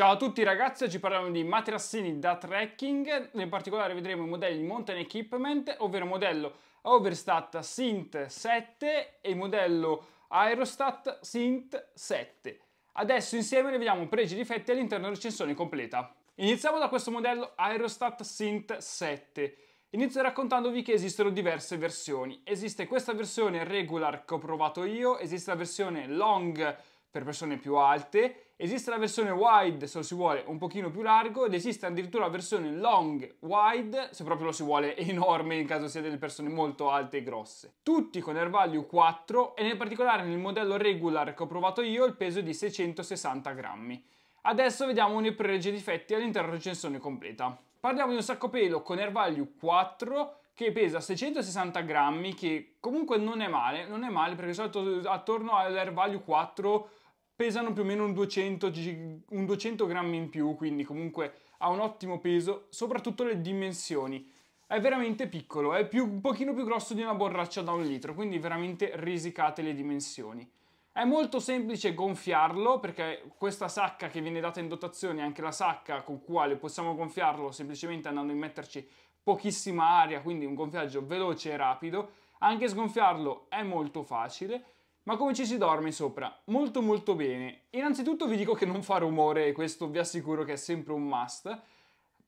Ciao a tutti ragazzi, oggi parliamo di materassini da trekking, in particolare vedremo i modelli Mountain Equipment, ovvero modello Overstat Synth 7 e il modello Aerostat Synth 7. Adesso insieme ne vediamo pregi e difetti all'interno della recensione completa. Iniziamo da questo modello Aerostat Synth 7. Inizio raccontandovi che esistono diverse versioni. Esiste questa versione regular che ho provato io, esiste la versione long per persone più alte, esiste la versione wide se lo si vuole un pochino più largo ed esiste addirittura la versione long wide se proprio lo si vuole enorme in caso sia delle persone molto alte e grosse. Tutti con air value 4 e nel particolare nel modello regular che ho provato io il peso è di 660 grammi. Adesso vediamo i pregi e difetti all'interno della recensione completa. Parliamo di un sacco pelo con air value 4 che pesa 660 grammi, che comunque non è male, non è male perché di solito attorno all'air value 4 pesano più o meno un 200, un 200 grammi in più, quindi comunque ha un ottimo peso, soprattutto le dimensioni. È veramente piccolo, è più, un pochino più grosso di una borraccia da un litro, quindi veramente risicate le dimensioni. È molto semplice gonfiarlo perché questa sacca che viene data in dotazione è anche la sacca con quale possiamo gonfiarlo semplicemente andando a metterci pochissima aria, quindi un gonfiaggio veloce e rapido. Anche sgonfiarlo è molto facile ma come ci si dorme sopra? Molto molto bene. Innanzitutto vi dico che non fa rumore e questo vi assicuro che è sempre un must.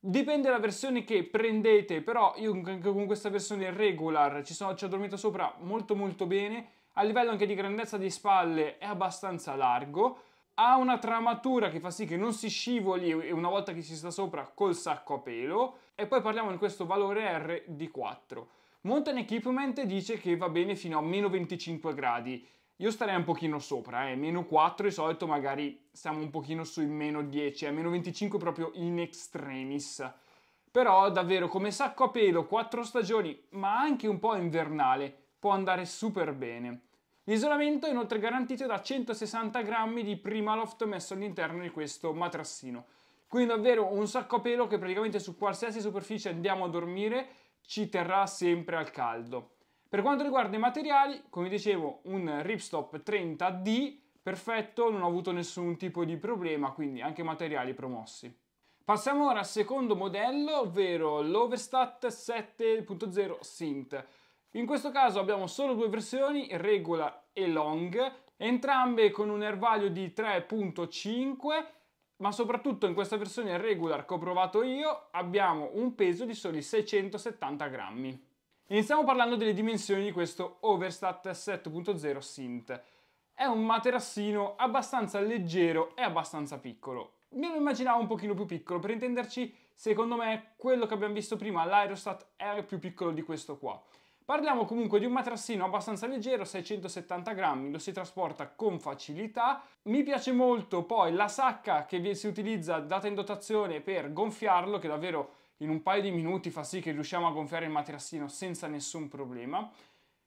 Dipende dalla versione che prendete, però io con questa versione regular ci, sono, ci ho dormito sopra molto molto bene. A livello anche di grandezza di spalle è abbastanza largo. Ha una tramatura che fa sì che non si scivoli e una volta che si sta sopra col sacco a pelo. E poi parliamo di questo valore R di 4. Mountain Equipment dice che va bene fino a meno 25 gradi. Io starei un pochino sopra, eh, meno 4 di solito magari siamo un pochino sui meno 10, eh, meno 25 proprio in extremis. Però davvero come sacco a pelo, 4 stagioni, ma anche un po' invernale, può andare super bene. L'isolamento è inoltre garantito da 160 grammi di prima loft messo all'interno di questo matrassino. Quindi davvero un sacco a pelo che praticamente su qualsiasi superficie andiamo a dormire ci terrà sempre al caldo. Per quanto riguarda i materiali, come dicevo, un Ripstop 30D perfetto, non ho avuto nessun tipo di problema, quindi anche materiali promossi. Passiamo ora al secondo modello, ovvero l'Overstat 7.0 Synth. In questo caso abbiamo solo due versioni, regular e long, entrambe con un ervaglio di 3.5, ma soprattutto in questa versione regular che ho provato io abbiamo un peso di soli 670 grammi. Iniziamo parlando delle dimensioni di questo Overstat 7.0 Synth. È un materassino abbastanza leggero e abbastanza piccolo. Me lo immaginavo un pochino più piccolo, per intenderci, secondo me, quello che abbiamo visto prima, l'Aerostat è più piccolo di questo qua. Parliamo comunque di un materassino abbastanza leggero, 670 grammi, lo si trasporta con facilità. Mi piace molto poi la sacca che si utilizza data in dotazione per gonfiarlo, che davvero in un paio di minuti fa sì che riusciamo a gonfiare il materassino senza nessun problema.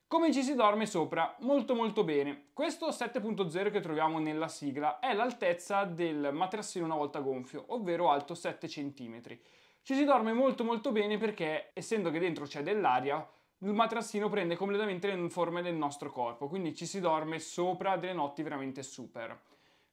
Come ci si dorme sopra? Molto molto bene. Questo 7.0 che troviamo nella sigla è l'altezza del materassino una volta gonfio, ovvero alto 7 cm. Ci si dorme molto molto bene perché, essendo che dentro c'è dell'aria, il materassino prende completamente le forme del nostro corpo, quindi ci si dorme sopra delle notti veramente super.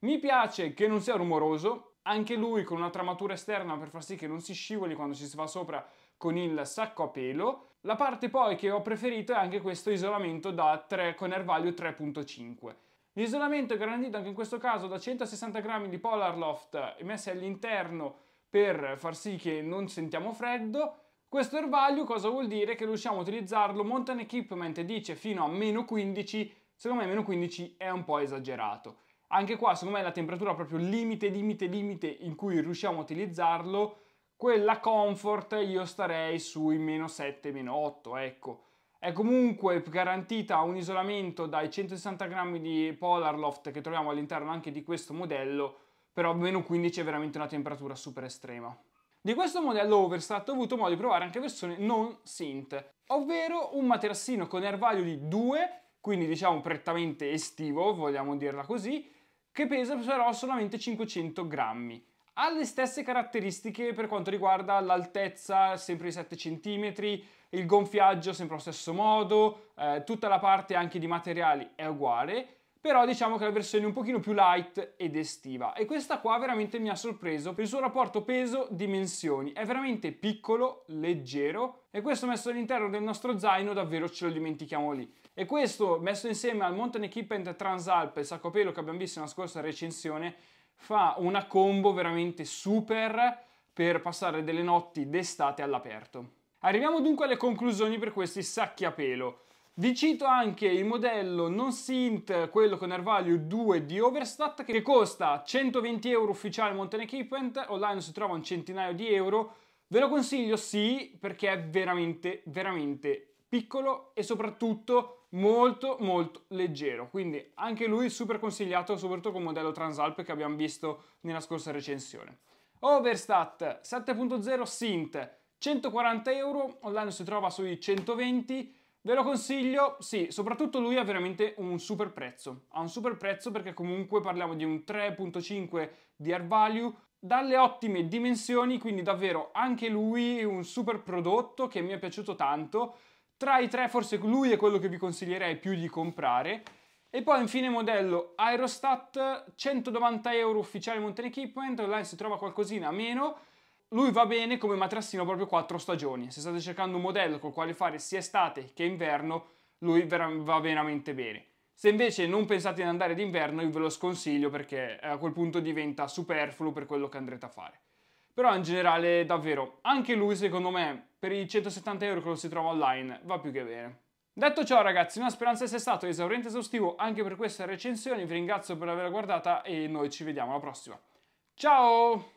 Mi piace che non sia rumoroso, anche lui con una tramatura esterna per far sì che non si scivoli quando ci si va sopra con il sacco a pelo. La parte poi che ho preferito è anche questo isolamento da 3, con air value 3.5. L'isolamento è garantito anche in questo caso da 160 grammi di Polar Loft messi all'interno per far sì che non sentiamo freddo. Questo air value cosa vuol dire? Che riusciamo a utilizzarlo, Mountain Equipment dice fino a meno 15, secondo me meno 15 è un po' esagerato. Anche qua secondo me la temperatura proprio limite, limite, limite in cui riusciamo a utilizzarlo, quella comfort io starei sui meno 7, meno 8, ecco. È comunque garantita un isolamento dai 160 grammi di Polar Loft che troviamo all'interno anche di questo modello, però meno 15 è veramente una temperatura super estrema. Di questo modello Overstat ho avuto modo di provare anche versione non synth, ovvero un materassino con air value di 2, quindi diciamo prettamente estivo, vogliamo dirla così, che pesa però solamente 500 grammi. Ha le stesse caratteristiche per quanto riguarda l'altezza, sempre di 7 cm, il gonfiaggio sempre allo stesso modo, eh, tutta la parte anche di materiali è uguale, però diciamo che la versione è un pochino più light ed estiva e questa qua veramente mi ha sorpreso per il suo rapporto peso-dimensioni, è veramente piccolo, leggero e questo messo all'interno del nostro zaino davvero ce lo dimentichiamo lì. E questo messo insieme al Mountain Equipment Transalp e sacco a pelo che abbiamo visto nella scorsa recensione fa una combo veramente super per passare delle notti d'estate all'aperto. Arriviamo dunque alle conclusioni per questi sacchi a pelo. Vi cito anche il modello non Sint, quello con Air Value 2 di Overstat, che costa 120 euro ufficiale Mountain Equipment, online si trova un centinaio di euro. Ve lo consiglio sì, perché è veramente, veramente piccolo e soprattutto molto, molto leggero. Quindi anche lui super consigliato, soprattutto con il modello Transalp che abbiamo visto nella scorsa recensione. Overstat 7.0 Sint, 140 euro, online si trova sui 120 Ve lo consiglio, sì, soprattutto lui ha veramente un super prezzo. Ha un super prezzo perché comunque parliamo di un 3.5 di air value, dalle ottime dimensioni, quindi davvero anche lui un super prodotto che mi è piaciuto tanto. Tra i tre forse lui è quello che vi consiglierei più di comprare. E poi infine modello Aerostat, 190 euro ufficiale Mountain Equipment, online si trova qualcosina a meno, lui va bene come matrassino proprio quattro stagioni. Se state cercando un modello col quale fare sia estate che inverno, lui va veramente bene. Se invece non pensate di andare d'inverno, io ve lo sconsiglio perché a quel punto diventa superfluo per quello che andrete a fare. Però in generale, davvero, anche lui secondo me, per i 170 euro che lo si trova online, va più che bene. Detto ciò ragazzi, una speranza sia stato esauriente e esaustivo anche per questa recensione, vi ringrazio per averla guardata e noi ci vediamo alla prossima. Ciao!